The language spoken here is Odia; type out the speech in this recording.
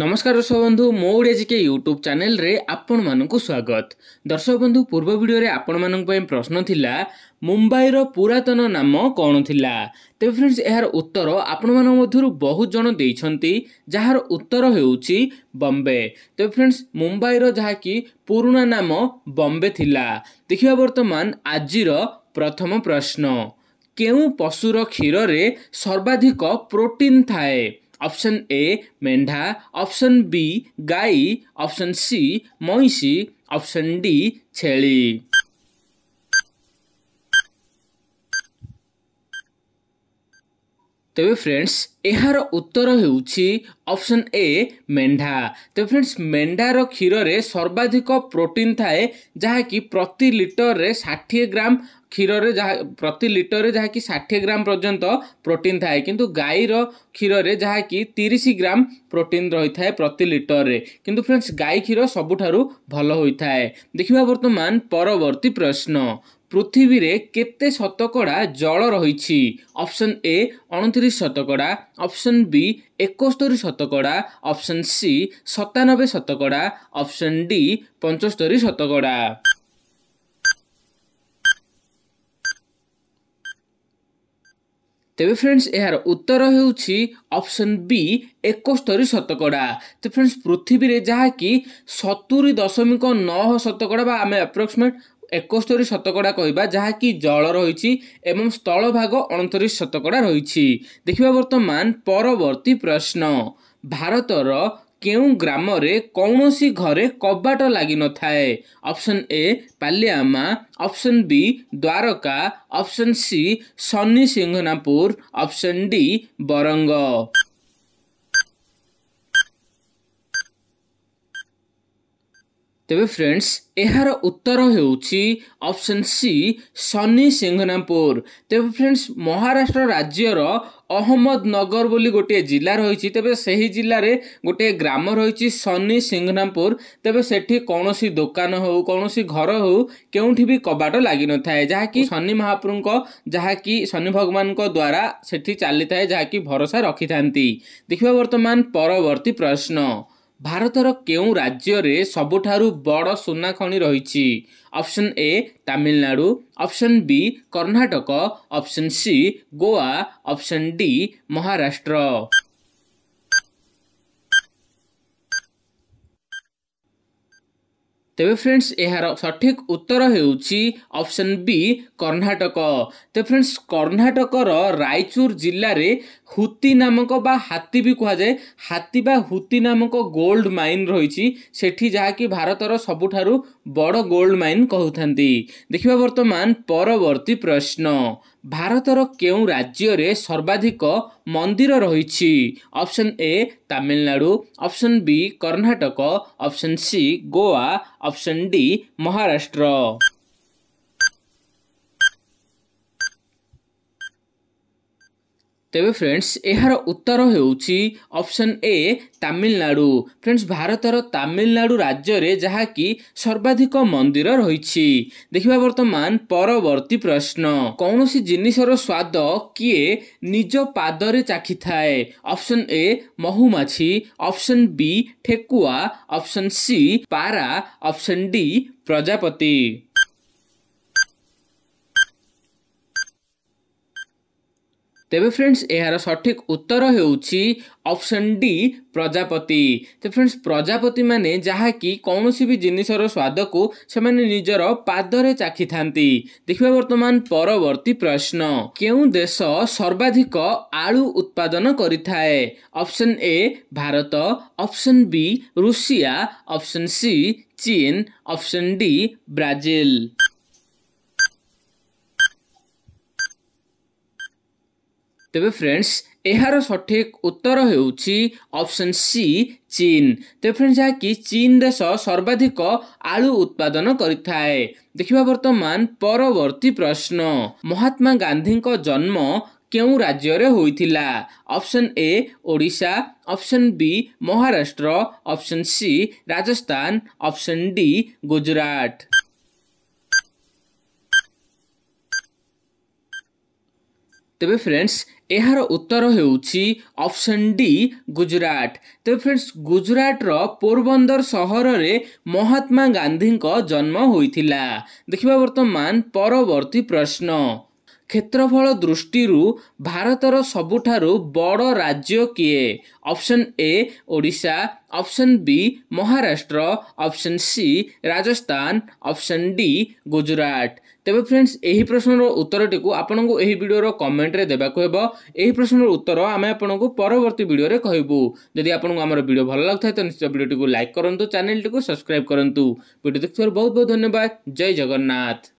ନମସ୍କାର ଦର୍ଶକ ବନ୍ଧୁ ମୋ ଓଡ଼ିଆ ଜିକେ ୟୁଟ୍ୟୁବ୍ ଚ୍ୟାନେଲ୍ରେ ଆପଣମାନଙ୍କୁ ସ୍ୱାଗତ ଦର୍ଶକ ବନ୍ଧୁ ପୂର୍ବ ଭିଡ଼ିଓରେ ଆପଣମାନଙ୍କ ପାଇଁ ପ୍ରଶ୍ନ ଥିଲା ମୁମ୍ବାଇର ପୁରାତନ ନାମ କ'ଣ ଥିଲା ତେବେ ଫ୍ରେଣ୍ଡସ୍ ଏହାର ଉତ୍ତର ଆପଣମାନଙ୍କ ମଧ୍ୟରୁ ବହୁତ ଜଣ ଦେଇଛନ୍ତି ଯାହାର ଉତ୍ତର ହେଉଛି ବମ୍ବେ ତେବେ ଫ୍ରେଣ୍ଡସ୍ ମୁମ୍ବାଇର ଯାହାକି ପୁରୁଣା ନାମ ବମ୍ବେ ଥିଲା ଦେଖିବା ବର୍ତ୍ତମାନ ଆଜିର ପ୍ରଥମ ପ୍ରଶ୍ନ କେଉଁ ପଶୁର କ୍ଷୀରରେ ସର୍ବାଧିକ ପ୍ରୋଟିନ୍ ଥାଏ অপশন এ মেন্ডা অপশন বি গাই অপশন সি মৈসী অপশন ডি ছেলি ତେବେ ଫ୍ରେଣ୍ଡସ୍ ଏହାର ଉତ୍ତର ହେଉଛି ଅପସନ୍ ଏ ମେଣ୍ଢା ତେବେ ଫ୍ରେଣ୍ଡସ୍ ମେଣ୍ଢାର କ୍ଷୀରରେ ସର୍ବାଧିକ ପ୍ରୋଟିନ୍ ଥାଏ ଯାହାକି ପ୍ରତି ଲିଟରରେ ଷାଠିଏ ଗ୍ରାମ କ୍ଷୀରରେ ଯାହା ପ୍ରତି ଲିଟରରେ ଯାହାକି ଷାଠିଏ ଗ୍ରାମ ପର୍ଯ୍ୟନ୍ତ ପ୍ରୋଟିନ୍ ଥାଏ କିନ୍ତୁ ଗାଈର କ୍ଷୀରରେ ଯାହାକି ତିରିଶ ଗ୍ରାମ ପ୍ରୋଟିନ୍ ରହିଥାଏ ପ୍ରତି ଲିଟରରେ କିନ୍ତୁ ଫ୍ରେଣ୍ଡସ୍ ଗାଈ କ୍ଷୀର ସବୁଠାରୁ ଭଲ ହୋଇଥାଏ ଦେଖିବା ବର୍ତ୍ତମାନ ପରବର୍ତ୍ତୀ ପ୍ରଶ୍ନ ପୃଥିବୀରେ କେତେ ଶତକଡ଼ା ଜଳ ରହିଛି ଅପସନ୍ ଏ ଅଣତିରିଶ ଶତକଡ଼ା ଅପସନ୍ ବି ଏକସ୍ତରୀ ଶତକଡ଼ା ଅପସନ୍ ସି ସତାନବେ ଶତକଡ଼ା ଅପସନ୍ ଡି ପଞ୍ଚସ୍ତରୀ ଶତକଡ଼ା ତେବେ ଫ୍ରେଣ୍ଡସ୍ ଏହାର ଉତ୍ତର ହେଉଛି ଅପସନ୍ ବି ଏକସ୍ତରୀ ଶତକଡ଼ା ତ ଫ୍ରେଣ୍ଡସ୍ ପୃଥିବୀରେ ଯାହାକି ସତୁରି ଦଶମିକ ନଅ ଶତକଡ଼ା ବା ଆମେ ଆପ୍ରୋକ୍ସିମେଟ୍ ଏକସ୍ତରୀ ଶତକଡ଼ା କହିବା ଯାହାକି ଜଳ ରହିଛି ଏବଂ ସ୍ଥଳଭାଗ ଅଣତିରିଶ ଶତକଡ଼ା ରହିଛି ଦେଖିବା ବର୍ତ୍ତମାନ ପରବର୍ତ୍ତୀ ପ୍ରଶ୍ନ ଭାରତର କେଉଁ ଗ୍ରାମରେ କୌଣସି ଘରେ କବାଟ ଲାଗିନଥାଏ ଅପସନ୍ ଏ ପାଲିଆମା option B Dwarka option C Shani Shingnapur option D Barang ତେବେ ଫ୍ରେଣ୍ଡସ୍ ଏହାର ଉତ୍ତର ହେଉଛି ଅପସନ୍ ସି ସନି ସିଂହନାପୁର ତେବେ ଫ୍ରେଣ୍ଡସ୍ ମହାରାଷ୍ଟ୍ର ରାଜ୍ୟର ଅହମ୍ମଦନଗର ବୋଲି ଗୋଟିଏ ଜିଲ୍ଲା ରହିଛି ତେବେ ସେହି ଜିଲ୍ଲାରେ ଗୋଟିଏ ଗ୍ରାମ ରହିଛି ସନି ସିଂହନାପୁର ତେବେ ସେଠି କୌଣସି ଦୋକାନ ହେଉ କୌଣସି ଘର ହେଉ କେଉଁଠି ବି କବାଟ ଲାଗିନଥାଏ ଯାହାକି ଶନି ମହାପ୍ରଭୁଙ୍କ ଯାହାକି ଶନି ଭଗବାନଙ୍କ ଦ୍ୱାରା ସେଠି ଚାଲିଥାଏ ଯାହାକି ଭରସା ରଖିଥାନ୍ତି ଦେଖିବା ବର୍ତ୍ତମାନ ପରବର୍ତ୍ତୀ ପ୍ରଶ୍ନ ଭାରତର କେଉଁ ରାଜ୍ୟରେ ସବୁଠାରୁ ବଡ଼ ସୁନା ଖଣି ରହିଛି option A Tamil Nadu option B Karnataka option C Goa option D Maharashtra ତେବେ ଫ୍ରେଣ୍ଡସ୍ ଏହାର ସଠିକ୍ ଉତ୍ତର ହେଉଛି ଅପସନ୍ ବି କର୍ଣ୍ଣାଟକ ତେବେ ଫ୍ରେଣ୍ଡସ୍ କର୍ଣ୍ଣାଟକର ରାଇଚୁର ଜିଲ୍ଲାରେ ହୁତି ନାମକ ବା ହାତୀ ବି କୁହାଯାଏ ହାତୀ ବା ହୁତି ନାମକ ଗୋଲ୍ଡ ମାଇନ୍ ରହିଛି ସେଠି ଯାହାକି ଭାରତର ସବୁଠାରୁ ବଡ଼ ଗୋଲ୍ଡ ମାଇନ୍ କହୁଥାନ୍ତି ଦେଖିବା ବର୍ତ୍ତମାନ ପରବର୍ତ୍ତୀ ପ୍ରଶ୍ନ ଭାରତର କେଉଁ ରାଜ୍ୟରେ ସର୍ବାଧିକ ମନ୍ଦିର ରହିଛି option A Tamil Nadu option B Karnataka option C Goa option D Maharashtra ତେବେ ଫ୍ରେଣ୍ଡସ୍ ଏହାର ଉତ୍ତର ହେଉଛି ଅପସନ୍ ଏ ତାମିଲନାଡ଼ୁ ଫ୍ରେଣ୍ଡସ୍ ଭାରତର ତାମିଲନାଡ଼ୁ ରାଜ୍ୟରେ ଯାହାକି ସର୍ବାଧିକ ମନ୍ଦିର ରହିଛି ଦେଖିବା ବର୍ତ୍ତମାନ ପରବର୍ତ୍ତୀ ପ୍ରଶ୍ନ କୌଣସି ଜିନିଷର ସ୍ୱାଦ କିଏ ନିଜ ପାଦରେ ଚାଖିଥାଏ ଅପସନ୍ ଏ ମହୁମାଛି ଅପସନ୍ ବି ଠେକୁଆ ଅପସନ୍ ସି ପାରା ଅପସନ୍ ଡି ପ୍ରଜାପତି ତେବେ ଫ୍ରେଣ୍ଡସ୍ ଏହାର ସଠିକ୍ ଉତ୍ତର ହେଉଛି ଅପସନ୍ ଡି ପ୍ରଜାପତି ତ ଫ୍ରେଣ୍ଡସ୍ ପ୍ରଜାପତିମାନେ ଯାହାକି କୌଣସି ବି ଜିନିଷର ସ୍ୱାଦକୁ ସେମାନେ ନିଜର ପାଦରେ ଚାଖିଥାନ୍ତି ଦେଖିବା ବର୍ତ୍ତମାନ ପରବର୍ତ୍ତୀ ପ୍ରଶ୍ନ କେଉଁ ଦେଶ ସର୍ବାଧିକ ଆଳୁ ଉତ୍ପାଦନ କରିଥାଏ option A Bharat option B Russia option C ଚୀନ୍ ଅପସନ୍ ଡି ବ୍ରାଜିଲ ତେବେ ଫ୍ରେଣ୍ଡସ୍ ଏହାର ସଠିକ୍ ଉତ୍ତର ହେଉଛି ଅପସନ୍ ସି ଚୀନ ତେବେ ଫ୍ରେଣ୍ଡସ୍ ଯାହାକି ଚୀନ ଦେଶ ସର୍ବାଧିକ ଆଳୁ ଉତ୍ପାଦନ କରିଥାଏ ଦେଖିବା ବର୍ତ୍ତମାନ ପରବର୍ତ୍ତୀ ପ୍ରଶ୍ନ ମହାତ୍ମା ଗାନ୍ଧୀଙ୍କ ଜନ୍ମ କେଉଁ ରାଜ୍ୟରେ ହୋଇଥିଲା option A Odisha option B Maharashtra option C Rajasthan option D Gujarat ତେବେ ଫ୍ରେଣ୍ଡସ୍ ଏହାର ଉତ୍ତର ହେଉଛି ଅପସନ୍ ଡି ଗୁଜୁରାଟ ତେବେ ଫ୍ରେଣ୍ଡସ୍ ଗୁଜୁରାଟର ପୋରବନ୍ଦର ସହରରେ ମହାତ୍ମା ଗାନ୍ଧୀଙ୍କ ଜନ୍ମ ହୋଇଥିଲା ଦେଖିବା ବର୍ତ୍ତମାନ ପରବର୍ତ୍ତୀ ପ୍ରଶ୍ନ କ୍ଷେତ୍ରଫଳ ଦୃଷ୍ଟିରୁ ଭାରତର ସବୁଠାରୁ ବଡ଼ ରାଜ୍ୟ କିଏ option A Odisha option B Maharashtra option C Rajasthan option D Gujarat ତେବେ ଫ୍ରେଣ୍ଡସ୍ ଏହି ପ୍ରଶ୍ନର ଉତ୍ତରଟିକୁ ଆପଣଙ୍କୁ ଏହି ଭିଡ଼ିଓର କମେଣ୍ଟରେ ଦେବାକୁ ହେବ ଏହି ପ୍ରଶ୍ନର ଉତ୍ତର ଆମେ ଆପଣଙ୍କୁ ପରବର୍ତ୍ତୀ ଭିଡ଼ିଓରେ କହିବୁ ଯଦି ଆପଣଙ୍କୁ ଆମର ଭିଡ଼ିଓ ଭଲ ଲାଗୁଥାଏ ତେବେ ନିଶ୍ଚିତ ଭିଡ଼ିଓଟିକୁ ଲାଇକ୍ କରନ୍ତୁ ଚ୍ୟାନେଲଟିକୁ ସବସ୍କ୍ରାଇବ୍ କରନ୍ତୁ ଭିଡ଼ିଓ ଦେଖିଥିବାରୁ ବହୁତ ବହୁତ ଧନ୍ୟବାଦ ଜୟ ଜଗନ୍ନାଥ